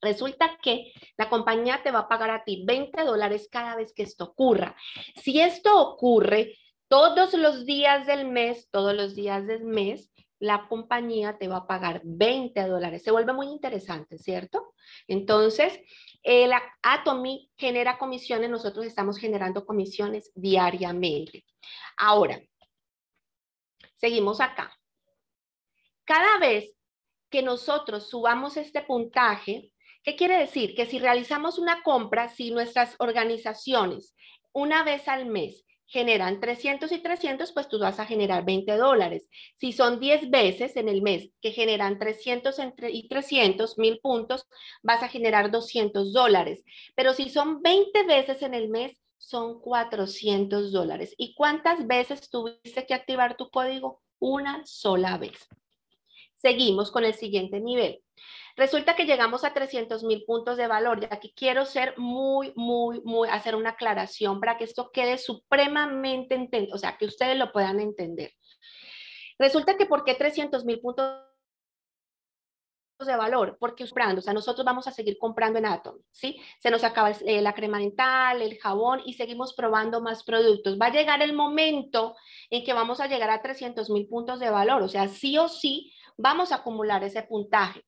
Resulta que la compañía te va a pagar a ti 20 dólares cada vez que esto ocurra. Si esto ocurre todos los días del mes, todos los días del mes, la compañía te va a pagar 20 dólares. Se vuelve muy interesante, ¿cierto? Entonces, el Atomy genera comisiones, nosotros estamos generando comisiones diariamente. Ahora, seguimos acá. Cada vez que nosotros subamos este puntaje, ¿qué quiere decir? Que si realizamos una compra, si nuestras organizaciones una vez al mes generan 300 y 300, pues tú vas a generar 20 dólares. Si son 10 veces en el mes que generan 300 y 300, 1000 puntos, vas a generar 200 dólares. Pero si son 20 veces en el mes, son 400 dólares. ¿Y cuántas veces tuviste que activar tu código? Una sola vez. Seguimos con el siguiente nivel. Resulta que llegamos a 300 mil puntos de valor. Ya aquí quiero ser muy, muy, muy, hacer una aclaración para que esto quede supremamente entendido, o sea, que ustedes lo puedan entender. Resulta que ¿por qué 300 mil puntos de valor? Porque comprando, o sea, nosotros vamos a seguir comprando en Atom, ¿sí? Se nos acaba eh, la crema dental, el jabón y seguimos probando más productos. Va a llegar el momento en que vamos a llegar a 300 mil puntos de valor, o sea, sí o sí vamos a acumular ese puntaje.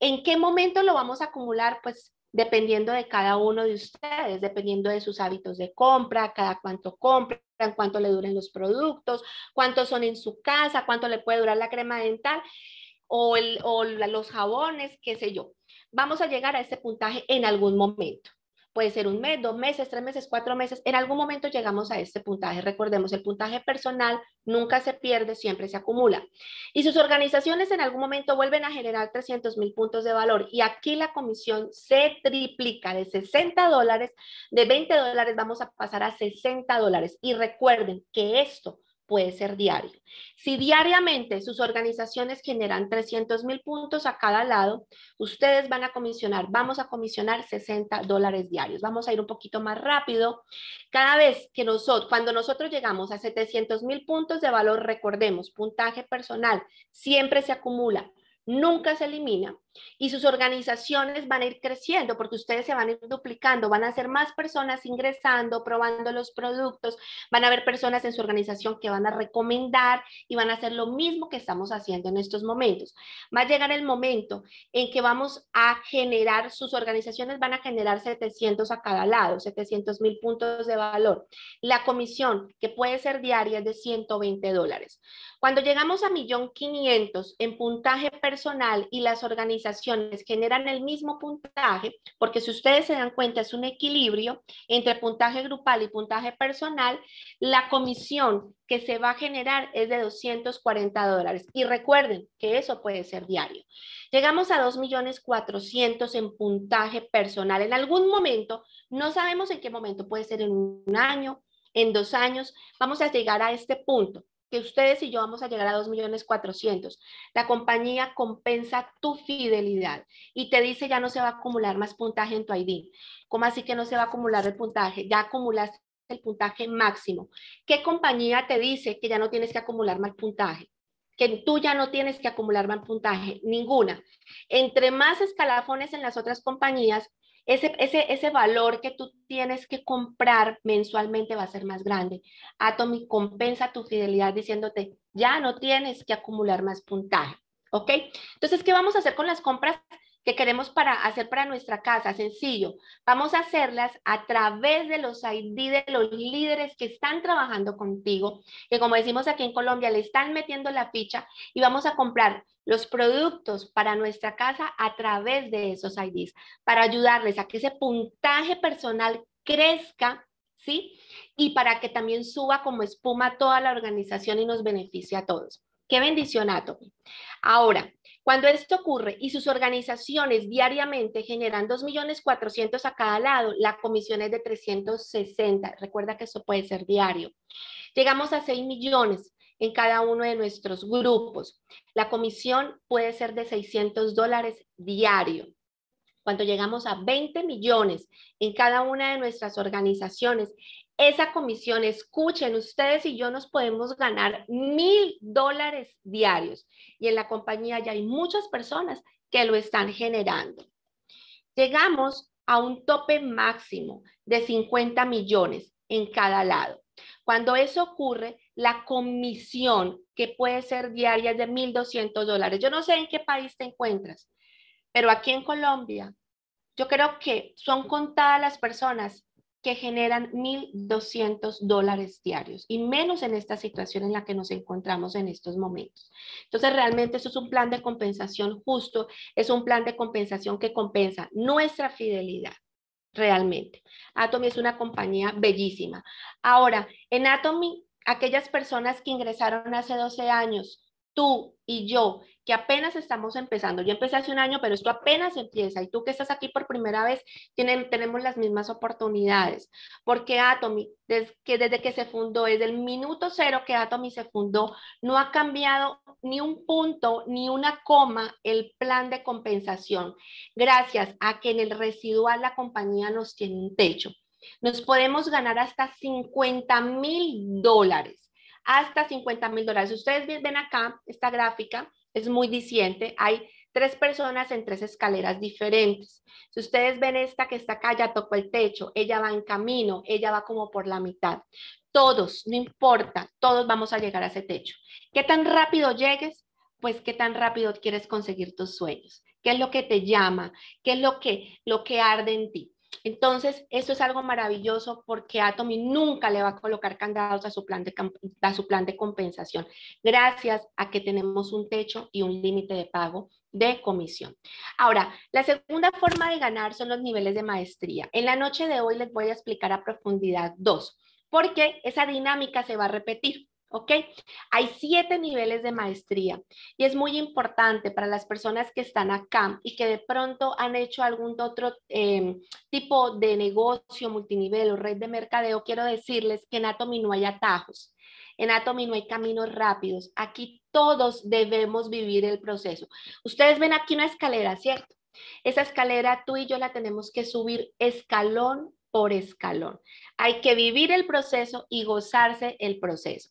¿En qué momento lo vamos a acumular? Pues dependiendo de cada uno de ustedes, dependiendo de sus hábitos de compra, cada cuánto compran, cuánto le duren los productos, cuántos son en su casa, cuánto le puede durar la crema dental o, los jabones, qué sé yo. Vamos a llegar a ese puntaje en algún momento puede ser un mes, dos meses, tres meses, cuatro meses, en algún momento llegamos a este puntaje. Recordemos, el puntaje personal nunca se pierde, siempre se acumula. Y sus organizaciones en algún momento vuelven a generar 300 mil puntos de valor y aquí la comisión se triplica de 60 dólares, de 20 dólares vamos a pasar a 60 dólares. Y recuerden que esto puede ser diario. Si diariamente sus organizaciones generan 300 mil puntos a cada lado, ustedes van a comisionar, vamos a comisionar 60 dólares diarios. Vamos a ir un poquito más rápido. Cada vez que nosotros, cuando nosotros llegamos a 700 mil puntos de valor, recordemos, puntaje personal siempre se acumula, nunca se elimina y sus organizaciones van a ir creciendo porque ustedes se van a ir duplicando, van a ser más personas ingresando, probando los productos, van a haber personas en su organización que van a recomendar y van a hacer lo mismo que estamos haciendo en estos momentos. Va a llegar el momento en que vamos a generar, sus organizaciones van a generar 700 a cada lado, 700 mil puntos de valor. La comisión, que puede ser diaria, es de 120 dólares. Cuando llegamos a 1.500.000 en puntaje personal y las organizaciones organizaciones generan el mismo puntaje, porque si ustedes se dan cuenta es un equilibrio entre puntaje grupal y puntaje personal, la comisión que se va a generar es de 240 dólares. Y recuerden que eso puede ser diario. Llegamos a 2.400.000 en puntaje personal. En algún momento, no sabemos en qué momento, puede ser en un año, en dos años, vamos a llegar a este punto que ustedes y yo vamos a llegar a 2.400.000. La compañía compensa tu fidelidad y te dice ya no se va a acumular más puntaje en tu ID. ¿Cómo así que no se va a acumular el puntaje? Ya acumulaste el puntaje máximo. ¿Qué compañía te dice que ya no tienes que acumular más puntaje? Que tú ya no tienes que acumular más puntaje. Ninguna. Entre más escalafones en las otras compañías, ese, ese, ese valor que tú tienes que comprar mensualmente va a ser más grande. Atomy compensa tu fidelidad diciéndote, ya no tienes que acumular más puntaje. ¿Ok? Entonces, ¿qué vamos a hacer con las compras queremos para hacer para nuestra casa, sencillo. Vamos a hacerlas a través de los ID de los líderes que están trabajando contigo, que como decimos aquí en Colombia, le están metiendo la ficha y vamos a comprar los productos para nuestra casa a través de esos IDs, para ayudarles a que ese puntaje personal crezca, ¿sí? Y para que también suba como espuma toda la organización y nos beneficie a todos. Qué bendicionato. Ahora, cuando esto ocurre y sus organizaciones diariamente generan 2.400.000 a cada lado, la comisión es de 360. Recuerda que eso puede ser diario. Llegamos a 6 millones en cada uno de nuestros grupos. La comisión puede ser de 600 dólares diario. Cuando llegamos a 20 millones en cada una de nuestras organizaciones, esa comisión, escuchen, ustedes y yo nos podemos ganar mil dólares diarios. Y en la compañía ya hay muchas personas que lo están generando. Llegamos a un tope máximo de 50 millones en cada lado. Cuando eso ocurre, la comisión que puede ser diaria es de 1.200 dólares. Yo no sé en qué país te encuentras, pero aquí en Colombia, yo creo que son contadas las personas que generan 1.200 dólares diarios y menos en esta situación en la que nos encontramos en estos momentos. Entonces, realmente eso es un plan de compensación justo, es un plan de compensación que compensa nuestra fidelidad realmente. Atomy es una compañía bellísima. Ahora, en Atomy, aquellas personas que ingresaron hace 12 años, tú y yo, apenas estamos empezando. Yo empecé hace un año, pero esto apenas empieza. Y tú que estás aquí por primera vez, tienen, tenemos las mismas oportunidades. Porque Atomy, desde que, desde que se fundó, desde el minuto cero que Atomy se fundó, no ha cambiado ni un punto, ni una coma el plan de compensación. Gracias a que en el residual la compañía nos tiene un techo. Nos podemos ganar hasta 50 mil dólares hasta 50 mil dólares. Ustedes ven acá esta gráfica es muy disidente, Hay tres personas en tres escaleras diferentes. Si ustedes ven esta que está acá, ya tocó el techo, ella va en camino, ella va como por la mitad. Todos, no importa, todos vamos a llegar a ese techo. ¿Qué tan rápido llegues? Pues qué tan rápido quieres conseguir tus sueños. ¿Qué es lo que te llama? ¿Qué es lo que, lo que arde en ti? Entonces, esto es algo maravilloso porque Atomy nunca le va a colocar candados a su, plan de, a su plan de compensación, gracias a que tenemos un techo y un límite de pago de comisión. Ahora, la segunda forma de ganar son los niveles de maestría. En la noche de hoy les voy a explicar a profundidad dos, porque esa dinámica se va a repetir. ¿Ok? Hay siete niveles de maestría y es muy importante para las personas que están acá y que de pronto han hecho algún otro em, tipo de negocio multinivel o red de mercadeo, quiero decirles que en Atomy no hay atajos. En Atomy no hay caminos rápidos. Aquí todos debemos vivir el proceso. Ustedes ven aquí una escalera, ¿cierto? Esa escalera tú y yo la tenemos que subir escalón por escalón. Hay que vivir el proceso y gozarse el proceso.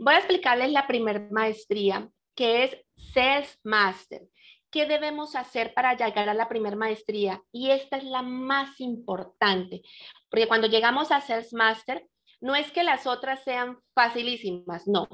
Voy a explicarles la primera maestría, que es Sales Master. ¿Qué debemos hacer para llegar a la primera maestría? Y esta es la más importante, porque cuando llegamos a Sales Master, no es que las otras sean facilísimas, no,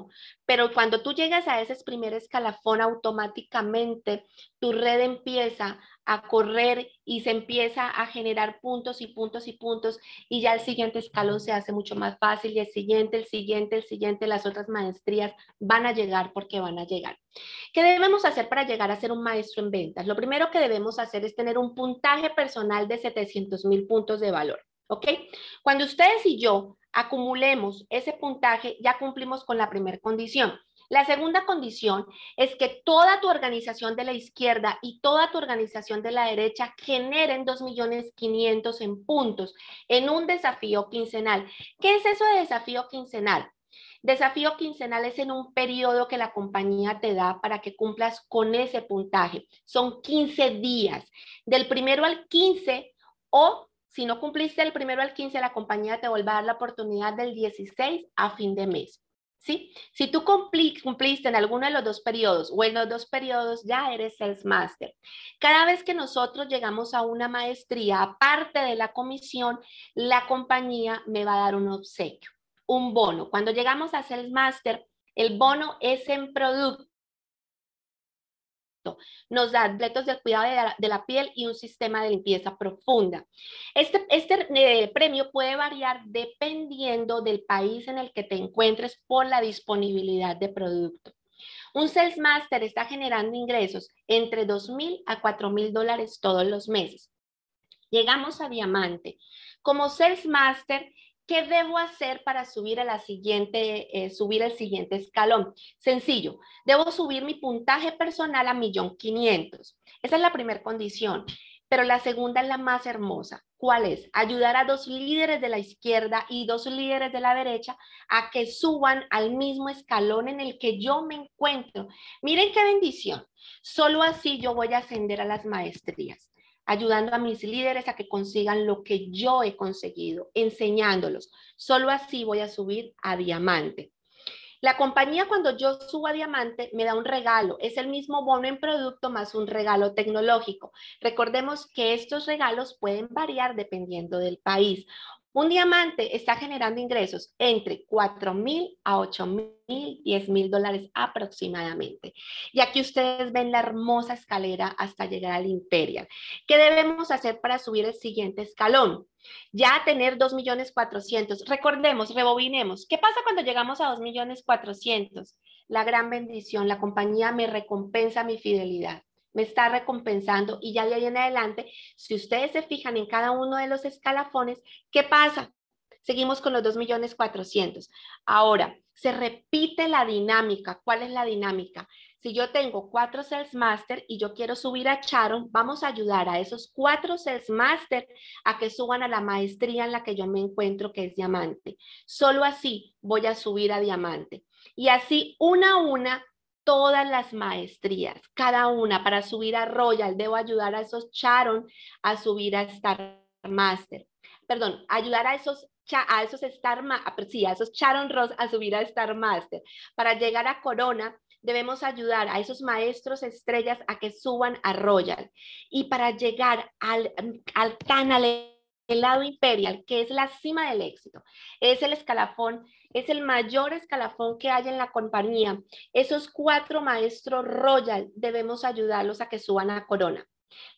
pero cuando tú llegas a ese primer escalafón, automáticamente tu red empieza a correr y se empieza a generar puntos y puntos y puntos y ya el siguiente escalón se hace mucho más fácil y el siguiente, el siguiente, el siguiente, las otras maestrías van a llegar porque van a llegar. ¿Qué debemos hacer para llegar a ser un maestro en ventas? Lo primero que debemos hacer es tener un puntaje personal de 700 mil puntos de valor. ¿Ok? Cuando ustedes y yo acumulemos ese puntaje, ya cumplimos con la primera condición. La segunda condición es que toda tu organización de la izquierda y toda tu organización de la derecha generen 2.500.000 en puntos en un desafío quincenal. ¿Qué es eso de desafío quincenal? Desafío quincenal es en un periodo que la compañía te da para que cumplas con ese puntaje. Son 15 días, del primero al 15 o si no cumpliste el primero al 15, la compañía te vuelve a dar la oportunidad del 16 a fin de mes. ¿Sí? Si tú cumpliste en alguno de los dos periodos o en los dos periodos, ya eres Sales Master. Cada vez que nosotros llegamos a una maestría, aparte de la comisión, la compañía me va a dar un obsequio, un bono. Cuando llegamos a Sales Master, el bono es en producto nos da atletos del cuidado de la, piel y un sistema de limpieza profunda. Este, este eh, premio puede variar dependiendo del país en el que te encuentres por la disponibilidad de producto. Un Sales Master está generando ingresos entre 2.000 a 4.000 dólares todos los meses. Llegamos a Diamante. Como Sales Master, ¿Qué debo hacer para subir a la siguiente, eh, subir al siguiente escalón? Sencillo, debo subir mi puntaje personal a 1.500.000. Esa es la primera condición. Pero la segunda es la más hermosa. ¿Cuál es? Ayudar a dos líderes de la izquierda y dos líderes de la derecha a que suban al mismo escalón en el que yo me encuentro. Miren qué bendición. Solo así yo voy a ascender a las maestrías ayudando a mis líderes a que consigan lo que yo he conseguido, enseñándolos. Solo así voy a subir a diamante. La compañía cuando yo subo a diamante me da un regalo, es el mismo bono en producto más un regalo tecnológico. Recordemos que estos regalos pueden variar dependiendo del país. Un diamante está generando ingresos entre 4 mil a 8 mil, 10 mil dólares aproximadamente. Y aquí ustedes ven la hermosa escalera hasta llegar al Imperial. ¿Qué debemos hacer para subir el siguiente escalón? Ya tener 2 millones 400. Recordemos, rebobinemos. ¿Qué pasa cuando llegamos a 2 millones 400? La gran bendición, la compañía me recompensa mi fidelidad me está recompensando y ya de ahí en adelante, si ustedes se fijan en cada uno de los escalafones, ¿qué pasa? Seguimos con los millones 2.400.000. Ahora, se repite la dinámica. ¿Cuál es la dinámica? Si yo tengo cuatro Sales Master y yo quiero subir a Charon, vamos a ayudar a esos cuatro Sales Master a que suban a la maestría en la que yo me encuentro, que es diamante. Solo así voy a subir a diamante. Y así, una a una, todas las maestrías, cada una para subir a Royal, debo ayudar a esos Charon a subir a Star Master. Perdón, ayudar a esos a esos Star sí, a esos Charon Ross a subir a Star Master. Para llegar a Corona debemos ayudar a esos maestros estrellas a que suban a Royal y para llegar al, al el lado imperial, que es la cima del éxito, es el escalafón es el mayor escalafón que hay en la compañía. Esos cuatro maestros Royal debemos ayudarlos a que suban a Corona.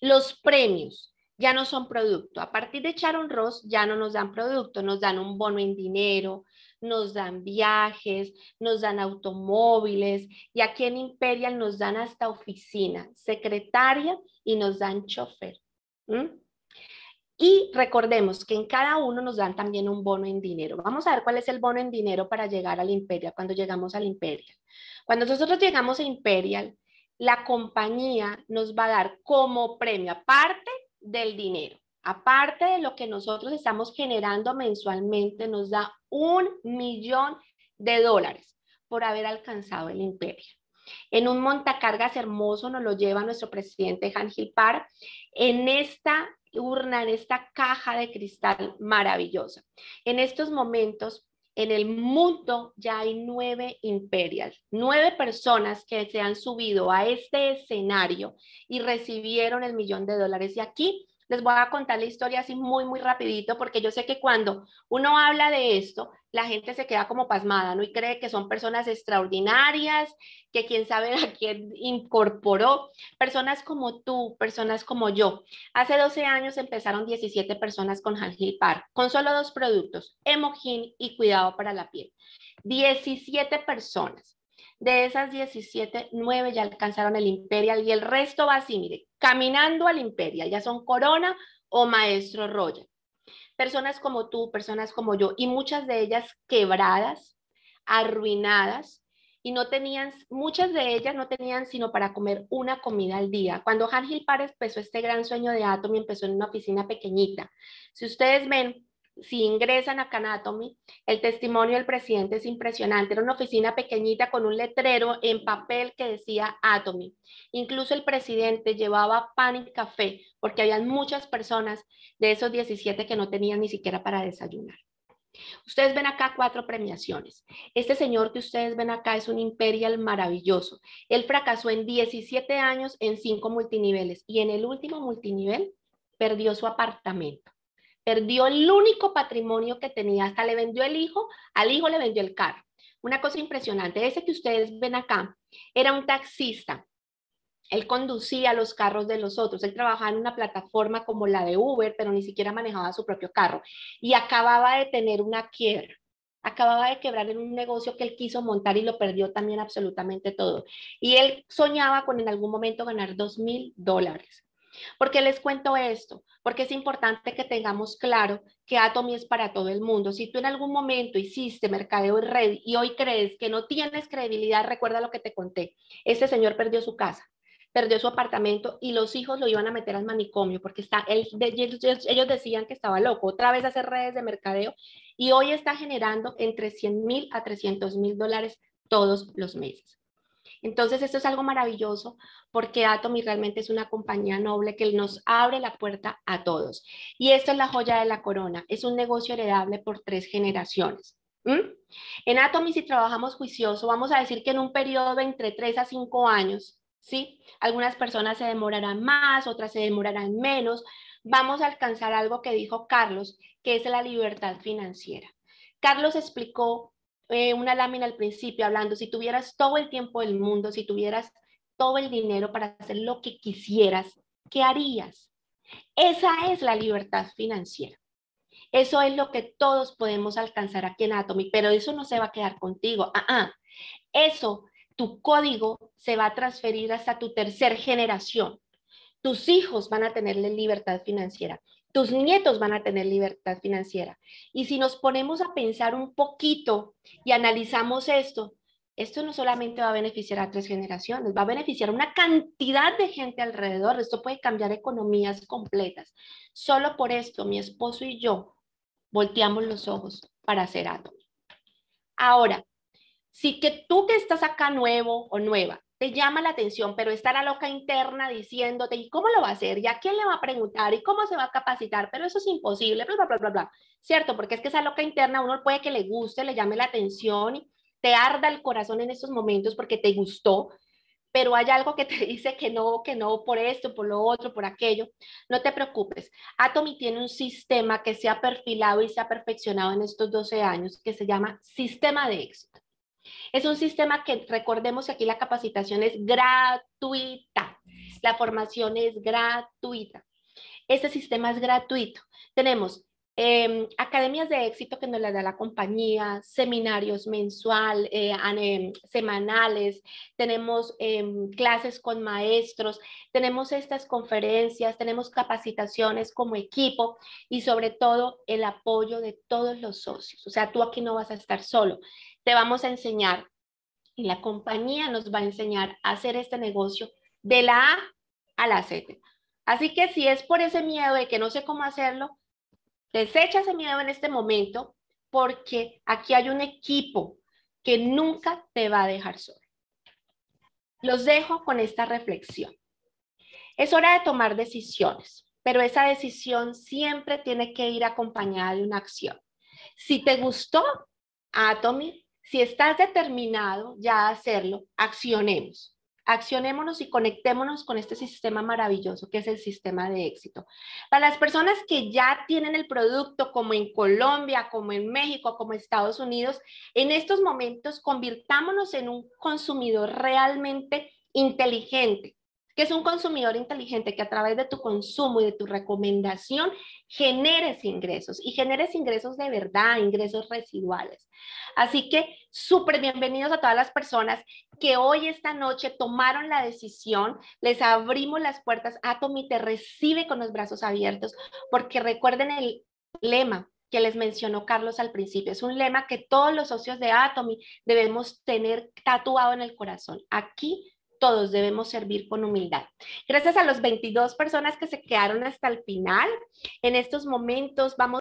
Los premios ya no son producto. A partir de Charon Ross ya no nos dan producto, nos dan un bono en dinero, nos dan viajes, nos dan automóviles y aquí en Imperial nos dan hasta oficina, secretaria y nos dan chofer. ¿Mm? Y recordemos que en cada uno nos dan también un bono en dinero. Vamos a ver cuál es el bono en dinero para llegar al Imperial, cuando llegamos al Imperial. Cuando nosotros llegamos a Imperial, la compañía nos va a dar como premio, aparte del dinero, aparte de lo que nosotros estamos generando mensualmente, nos da un millón de dólares por haber alcanzado el Imperial. En un montacargas hermoso nos lo lleva nuestro presidente Jan Gilpar En esta urna, en esta caja de cristal maravillosa. En estos momentos, en el mundo ya hay nueve imperiales, nueve personas que se han subido a este escenario y recibieron el millón de dólares. Y aquí les voy a contar la historia así muy, muy rapidito, porque yo sé que cuando uno habla de esto, la gente se queda como pasmada, ¿no? Y cree que son personas extraordinarias, que quién sabe a quién incorporó, personas como tú, personas como yo. Hace 12 años empezaron 17 personas con Hangil Par, con solo dos productos, Emojin y Cuidado para la Piel. 17 personas. De esas 17, 9 ya alcanzaron el Imperial y el resto va así, mire, caminando al Imperial, ya son Corona o Maestro Roger. Personas como tú, personas como yo, y muchas de ellas quebradas, arruinadas, y no tenían, muchas de ellas no tenían sino para comer una comida al día. Cuando Gil Párez empezó este gran sueño de Atom empezó en una oficina pequeñita, si ustedes ven, si ingresan a Canatomy, el testimonio del presidente es impresionante. Era una oficina pequeñita con un letrero en papel que decía Atomy. Incluso el presidente llevaba pan y café porque había muchas personas de esos 17 que no tenían ni siquiera para desayunar. Ustedes ven acá cuatro premiaciones. Este señor que ustedes ven acá es un imperial maravilloso. Él fracasó en 17 años en cinco multiniveles y en el último multinivel perdió su apartamento. Perdió el único patrimonio que tenía, hasta le vendió el hijo, al hijo le vendió el carro. Una cosa impresionante, ese que ustedes ven acá, era un taxista. Él conducía los carros de los otros, él trabajaba en una plataforma como la de Uber, pero ni siquiera manejaba su propio carro y acababa de tener una quiebra acababa de quebrar en un negocio que él quiso montar y lo perdió también absolutamente todo. Y él soñaba con en algún momento ganar dos mil dólares. ¿Por qué les cuento esto? porque es importante que tengamos claro que Atomy es para todo el mundo. Si tú en algún momento hiciste mercadeo en red y hoy crees que no tienes credibilidad, recuerda lo que te conté. Este señor perdió su casa, perdió su apartamento y los hijos lo iban a meter al manicomio porque ellos decían que estaba loco. Otra vez hacer redes de mercadeo y hoy está generando entre 100 mil a 300 mil dólares todos los meses. Entonces, esto es algo maravilloso porque Atomy realmente es una compañía noble que nos abre la puerta a todos. Y esto es la joya de la corona, es un negocio heredable por tres generaciones. En Atomy, si trabajamos juicioso, vamos a decir que en un periodo entre tres a cinco años, ¿sí? Algunas personas se demorarán más, otras se demorarán menos. Vamos a alcanzar algo que dijo Carlos, que es la libertad financiera. Carlos explicó eh, una lámina al principio hablando, si tuvieras todo el tiempo del mundo, si tuvieras todo el dinero para hacer lo que quisieras, ¿qué harías? Esa es la libertad financiera. Eso es lo que todos podemos alcanzar aquí en Atomy pero eso no se va a quedar contigo. Ah, ah. Eso, tu código se va a transferir hasta tu tercera generación. Tus hijos van a tener libertad financiera tus nietos van a tener libertad financiera. Y si nos ponemos a pensar un poquito y analizamos esto, esto no solamente va a beneficiar a tres generaciones, va a beneficiar a una cantidad de gente alrededor. Esto puede cambiar economías completas. Solo por esto mi esposo y yo volteamos los ojos para hacer algo. Ahora, si que tú que estás acá nuevo o nueva, te llama la atención, pero está la loca interna diciéndote, ¿y cómo lo va a hacer? ¿Y a quién le va a preguntar? ¿Y cómo se va a capacitar? Pero eso es imposible, bla, bla, bla, bla, ¿Cierto? Porque es que esa loca interna uno puede que le guste, le llame la atención, y te arda el corazón en estos momentos porque te gustó, pero hay algo que te (laughs) dice que no, que no, por esto, por lo otro, por aquello. No te preocupes. Atomi tiene un sistema que se ha perfilado y se ha perfeccionado en estos 12 años que se llama sistema de éxito. Es un sistema que, recordemos que aquí la capacitación es gratuita, la formación es gratuita. Este sistema es gratuito. Tenemos em, academias de éxito que nos las da la compañía, seminarios mensual, eh, em, semanales, tenemos em, clases con maestros, tenemos estas conferencias, tenemos capacitaciones como equipo y sobre todo el apoyo de todos los socios. O sea, tú aquí no vas a estar solo te vamos a enseñar y la compañía nos va a enseñar a hacer este negocio de la A a la Z. Así que si es por ese miedo de que no sé cómo hacerlo, desecha ese miedo en este momento porque aquí hay un equipo que nunca te va a dejar solo. Los dejo con esta reflexión. Es hora de tomar decisiones, pero esa decisión siempre tiene que ir acompañada de una acción. Si te gustó Atomy, si estás determinado ya a hacerlo, accionemos. Accionémonos y conectémonos con este sistema maravilloso que es el sistema de éxito. Para las personas que ya tienen el producto, como en Colombia, como en México, como Estados Unidos, en estos momentos convirtámonos en un consumidor realmente inteligente que es un consumidor inteligente que a través de tu consumo y de tu recomendación generes ingresos y generes ingresos de verdad, ingresos residuales. Así que súper bienvenidos a todas las personas que hoy, esta noche, tomaron la decisión. Les abrimos las puertas. Atomi te recibe con los brazos abiertos porque recuerden el lema, que les mencionó Carlos al principio. Es un lema que todos los socios de Atomi debemos tener tatuado en el corazón. Aquí todos debemos servir con humildad. Gracias a los 22 personas que se quedaron hasta el final. En estos momentos vamos